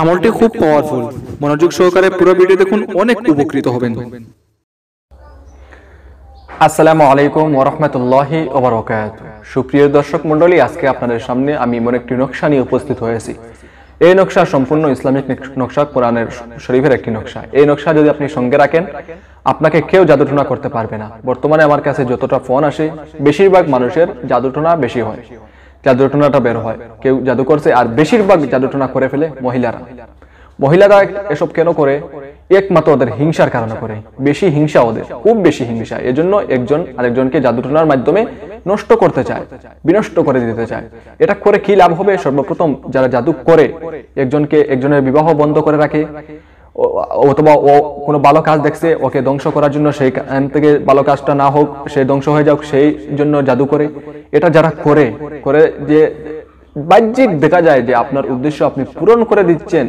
আমলটি খুব পাওয়ারফুল মনোযোগ সহকারে পুরো ভিডিও দেখুন অনেক উপকৃত হবেন আসসালামু আলাইকুম ওরহমতুল্লাহি ওবরকাত সুপ্রিয় দর্শক মণ্ডলী আজকে আপনাদের সামনে আমি এমন একটি নকশা নিয়ে উপস্থিত হয়েছি এই নকশা সম্পূর্ণ ইসলামিক নকশা কোরআনের শরীফের একটি নকশা এই নকশা যদি আপনি সঙ্গে রাখেন আপনাকে কেউ জাদুটনা করতে পারবে না বর্তমানে আমার কাছে যতটা ফোন আসে বেশিরভাগ মানুষের জাদুটনা বেশি হয় জাদুটনাটা বের হয় কেউ জাদু করছে আর বেশিরভাগ জাদুটনা করে ফেলে মহিলারা মহিলারা এসব কেন করে একমাত্র ওদের হিংসার কারণে করে বেশি হিংসা ওদের খুব বেশি হিংসা এজন্য একজন আরেকজনকে জাদুটনার মাধ্যমে নষ্ট করতে চায় বিনষ্ট করে দিতে চায় এটা করে কি লাভ হবে সর্বপ্রথম যারা জাদু করে একজনকে একজনের বিবাহ বন্ধ করে রাখে অথবা ও কোনো ভালো কাজ দেখছে ওকে ধ্বংস করার জন্য সেই থেকে ভালো কাজটা না হোক সে ধ্বংস হয়ে যাক সেই জন্য জাদু করে এটা যারা করে করে যে বাহ্যিক দেখা যায় যে আপনার উদ্দেশ্য আপনি পূরণ করে দিচ্ছেন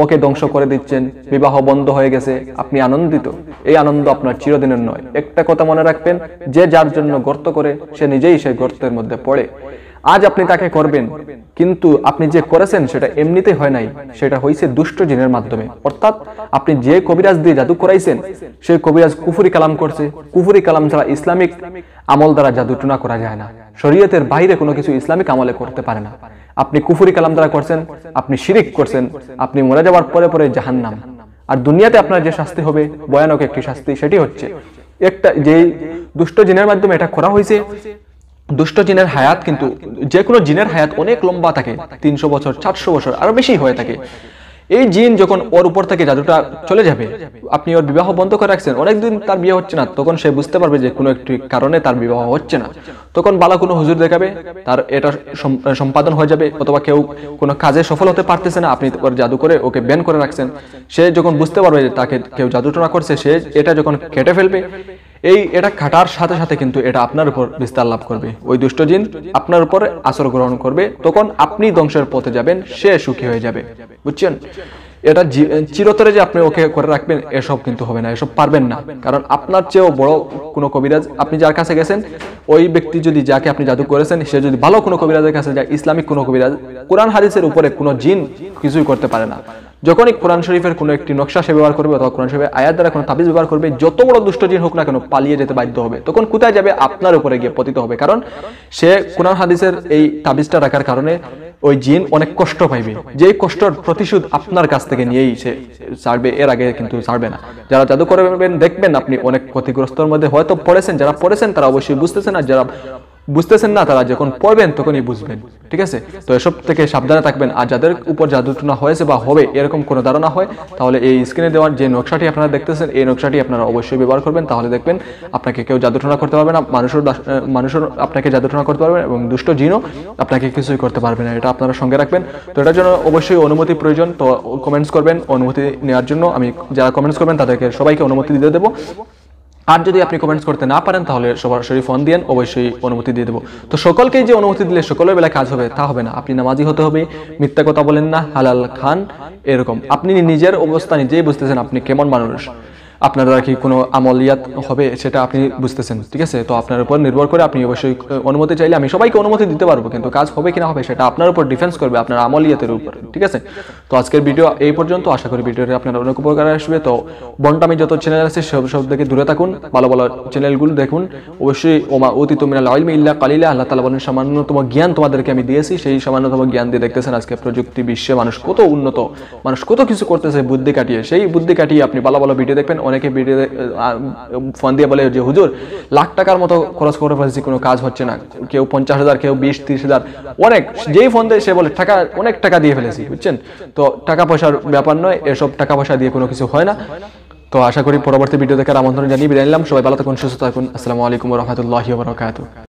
ওকে ধ্বংস করে দিচ্ছেন বিবাহ বন্ধ হয়ে গেছে আপনি আনন্দিত এই আনন্দ আপনার চিরদিনের নয় একটা কথা মনে রাখবেন যে যার জন্য গর্ত করে সে নিজেই সেই গর্তের মধ্যে পড়ে আজ আপনি তাকে করবেন কিন্তু আপনি যে করেছেন সেটা এমনিতে হয় নাই সেটা হয়েছে দুষ্ট জিনের মাধ্যমে অর্থাৎ আপনি যে কবিরাজ দিয়ে জাদু করাইছেন সেই কবিরাজ কুফুরি কালাম করছে কুফুরি কালাম ছাড়া ইসলামিক আমল দ্বারা জাদু টুনা করা যায় না শরীয়তের বাইরে কোনো কিছু ইসলামিক আমলে করতে পারে না আপনি কুফুরি কালাম দ্বারা করছেন আপনি শিরিক করছেন আপনি মরে যাওয়ার পরে পরে জাহান্নাম আর দুনিয়াতে আপনার যে শাস্তি হবে ভয়ানক একটি শাস্তি সেটি হচ্ছে একটা যেই দুষ্ট জিনের মাধ্যমে এটা করা হয়েছে দুষ্ট জিনের হায়াত কিন্তু যে কোনো জিনের হায়াত অনেক লম্বা থাকে তিনশো বছর চারশো বছর আরো বেশি হয়ে থাকে এই জিন যখন ওর উপর থেকে জাদুটা চলে যাবে আপনি ওর বিবাহ বন্ধ করে রাখছেন অনেকদিন তার বিয়ে হচ্ছে না তখন সে বুঝতে পারবে যে কোনো একটি কারণে তার বিবাহ হচ্ছে না তখন বালা কোনো হুজুর দেখাবে তার এটা সম্পাদন হয়ে যাবে অথবা কেউ কোনো কাজে সফল হতে পারতেছে না আপনি ওর জাদু করে ওকে ব্যান করে রাখছেন সে যখন বুঝতে পারবে যে তাকে কেউ জাদুটা না করছে সে এটা যখন কেটে ফেলবে এই এটা খাটার সাথে সাথে কিন্তু এটা আপনার উপর বিস্তার লাভ করবে ওই দুষ্ট জিন আপনার উপর আসর গ্রহণ করবে তখন আপনি ধ্বংসের পথে যাবেন সে সুখী হয়ে যাবে বুঝছেন এটা চিরতরে যে আপনি ওকে করে রাখবেন এসব কিন্তু হবে না এসব পারবেন না কারণ আপনার চেয়েও বড় কোনো কবিরাজ আপনি যার কাছে গেছেন ওই ব্যক্তি যদি যাকে আপনি জাদু করেছেন সে যদি ভালো কোনো কবিরাজের কাছে যায় ইসলামিক কোনো কবিরাজ কোরআন হাদিসের উপরে কোনো জিন কিছুই করতে পারে না যখনই কোরআন শরীফের কোনো একটি নকশা সে ব্যবহার করবে অথবা কোরআন শরীফের আয়াত দ্বারা কোনো তাবিজ ব্যবহার করবে যত বড় দুষ্ট জিন হোক না কেন পালিয়ে যেতে বাধ্য হবে তখন কোথায় যাবে আপনার উপরে গিয়ে পতিত হবে কারণ সে কোরআন হাদিসের এই তাবিজটা রাখার কারণে ওই জিন অনেক কষ্ট পাইবে যে কষ্টর প্রতিশোধ আপনার কাছ থেকে নিয়েই সে ছাড়বে এর আগে কিন্তু ছাড়বে না যারা জাদু করবেন দেখবেন আপনি অনেক ক্ষতিগ্রস্তর মধ্যে হয়তো পড়েছেন যারা পড়েছেন তারা অবশ্যই বুঝতেছেন আর যারা বুঝতেছেন না তারা যখন পড়বেন তখনই বুঝবেন ঠিক আছে তো এসব থেকে সাবধানে থাকবেন আর যাদের উপর জাদুটনা হয়েছে বা হবে এরকম কোনো ধারণা হয় তাহলে এই স্ক্রিনে দেওয়ার যে নকশাটি আপনারা দেখতেছেন এই নকশাটি আপনারা অবশ্যই ব্যবহার করবেন তাহলে দেখবেন আপনাকে কেউ জাদুটনা করতে পারবে না মানুষের মানুষের আপনাকে জাদুটনা করতে পারবে এবং দুষ্ট জিনও আপনাকে কিছুই করতে পারবে না এটা আপনারা সঙ্গে রাখবেন তো এটার জন্য অবশ্যই অনুমতি প্রয়োজন তো কমেন্টস করবেন অনুমতি নেওয়ার জন্য আমি যারা কমেন্টস করবেন তাদেরকে সবাইকে অনুমতি দিতে দেবো আর যদি আপনি কমেন্টস করতে না পারেন তাহলে সরাসরি ফোন দিয়ে অবশ্যই অনুমতি দিয়ে দেবো তো সকলকে যে অনুমতি দিলে সকলের বেলা কাজ হবে তা হবে না আপনি নামাজি হতে হবে মিথ্যা কথা বলেন না হালাল খান এরকম আপনি নিজের অবস্থা নিজেই বুঝতেছেন আপনি কেমন মানুষ আপনার আর কি কোনো আমলিয়াত হবে সেটা আপনি বুঝতেছেন ঠিক আছে তো আপনার উপর নির্ভর করে আপনি অবশ্যই অনুমতি চাইলে আমি সবাইকে অনুমতি দিতে পারবো কিন্তু কাজ হবে কিনা হবে সেটা আপনার উপর ডিফেন্স করবে আপনার আমলিয়াতের উপর ঠিক আছে তো আজকের ভিডিও এই পর্যন্ত আশা করি ভিডিওটি আপনার অনেক উপকার আসবে তো আমি যত চ্যানেল আছে সব সব থেকে দূরে থাকুন ভালো ভালো চ্যানেলগুলো দেখুন অবশ্যই ওমা অতি তুমিনা আলমি ইল্লা কালিলা আল্লাহ তালা বলেন সামান্যতম জ্ঞান তোমাদেরকে আমি দিয়েছি সেই সামান্যতম জ্ঞান দিয়ে দেখতেছেন আজকে প্রযুক্তি বিশ্বে মানুষ কত উন্নত মানুষ কত কিছু করতেছে বুদ্ধি কাটিয়ে সেই বুদ্ধি কাটিয়ে আপনি ভালো ভালো ভিডিও দেখবেন অনেকে বিড়ে ফোন দিয়ে বলে যে হুজুর লাখ টাকার মতো খরচ করে ফেলেছি কোনো কাজ হচ্ছে না কেউ পঞ্চাশ হাজার কেউ বিশ ত্রিশ হাজার অনেক যেই ফোন দেয় সে বলে টাকা অনেক টাকা দিয়ে ফেলেছি বুঝছেন তো টাকা পয়সার ব্যাপার নয় এসব টাকা পয়সা দিয়ে কোনো কিছু হয় না তো আশা করি পরবর্তী ভিডিও দেখার আমন্ত্রণ জানিয়ে বিদায় নিলাম সবাই ভালো থাকুন সুস্থ থাকুন আসসালামু আলাইকুম রহমতুল্লাহি